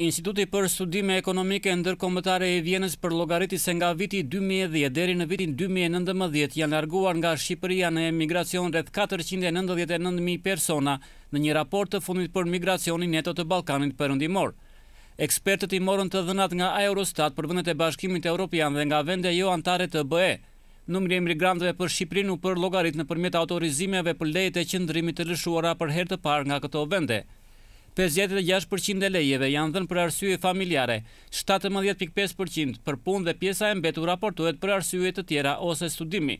Instituti për studime ekonomike ndërkombëtare e Vjenës për llogaritë se nga viti 2010 deri në vitin 2019 janë larguar nga Shqipëria në emigracion rreth 499.000 persona në një raport të fundit për migracionin neto të Balkanit përëndimor. Ekspertët i morën të dhënat nga Eurostat për vëndet e bashkimit e Europian dhe nga vende jo antare të BE. Numri e emigrantëve për Shqipërinu për logarit në përmjet autorizimeve për lejt e qëndrimit të lëshuara për her të par nga këto vende. 56% e lejeve janë dhenë për arsye familjare, 17.5% për pun dhe pjesa e mbetu raportuet për arsye të tjera ose studimi.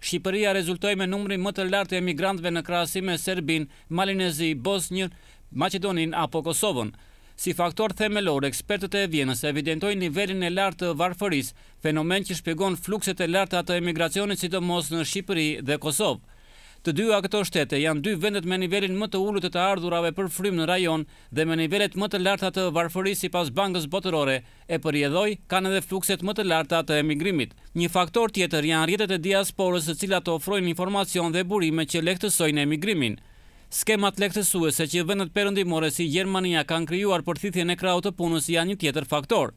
Shqipëria rezultoj me numri më të lartë e emigrantve në krasime Serbin, Malinezi, Bosnjë, Macedonin apo Kosovën. Si faktor themelor, ekspertët e vjenës evidentoj nivelin e lartë të varfëris, fenomen që shpegon flukset e lartë atë emigracionit si të mos në Shqipëri dhe Kosovë. Të dyja këto shtete janë dy vendet me nivelin më të ulët të të ardhurave për frim në rajon dhe me nivelet më të larta të varfërisë sipas Bankës Botërore e jedhoj kanë edhe flukset më të larta të emigrimit. Një faktor tjetër janë rjetet e diasporës, të cilat ofrojnë informacion dhe burime që lehtësojnë emigrimin. Skemat lehtësuese që vendet perëndimore si Gjermania kanë krijuar për thithjen e krahut të punës janë një tjetër faktor.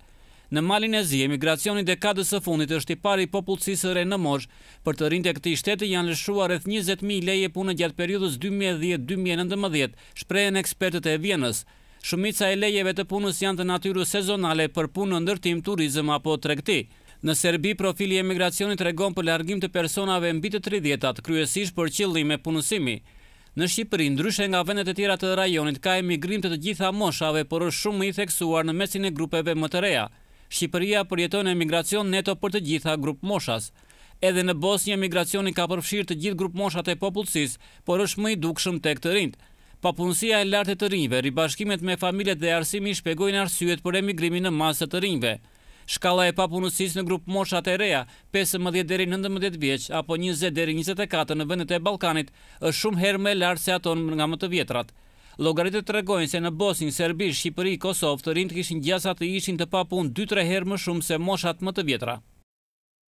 Në malin e zi, emigracioni dekadës së fundit është i pari popullësisëre në mosh, për të rinjtë këti shteti janë lëshua rrëth 20.000 leje punë gjatë periudës 2010-2019, shprejën ekspertët e vjenës. Shumica e lejeve të punës janë të natyru sezonale për punë në ndërtim, turizm apo trekti. Në Serbi, profili e emigracionit regon për largim të personave mbitë të 30-at, kryesish për qëllime punësimi. Në Shqipëri, ndryshe nga vendet e tjera të rajonit, ka emigrim të të gjitha moshave, por është shumë i theksuar në mesin e grupeve më të reja. Shqipëria përjeton e emigracion neto për të gjitha grupë moshas. Edhe në Bosnjë, emigracioni ka përfshirë të gjithë grupë moshat e popullësis, por është më i dukshëm shumë të këtë rindë. Papunësia e lartë të rinjve, ribashkimet me familjet dhe arsimi shpegojnë arsyet për emigrimi në masë të rinjve. Shkala e papunësis në grupë moshat e reja, 15-19 vjeq, apo 20-24 në vëndet e Balkanit, është shumë herë me lartë se aton nga më të vjetrat. Logaritet të regojnë se në Bosnjë, Serbi, Shqipëri, Kosovë të rinë të kishin gjasat të ishin të papun 2-3 herë më shumë se moshat më të vjetra.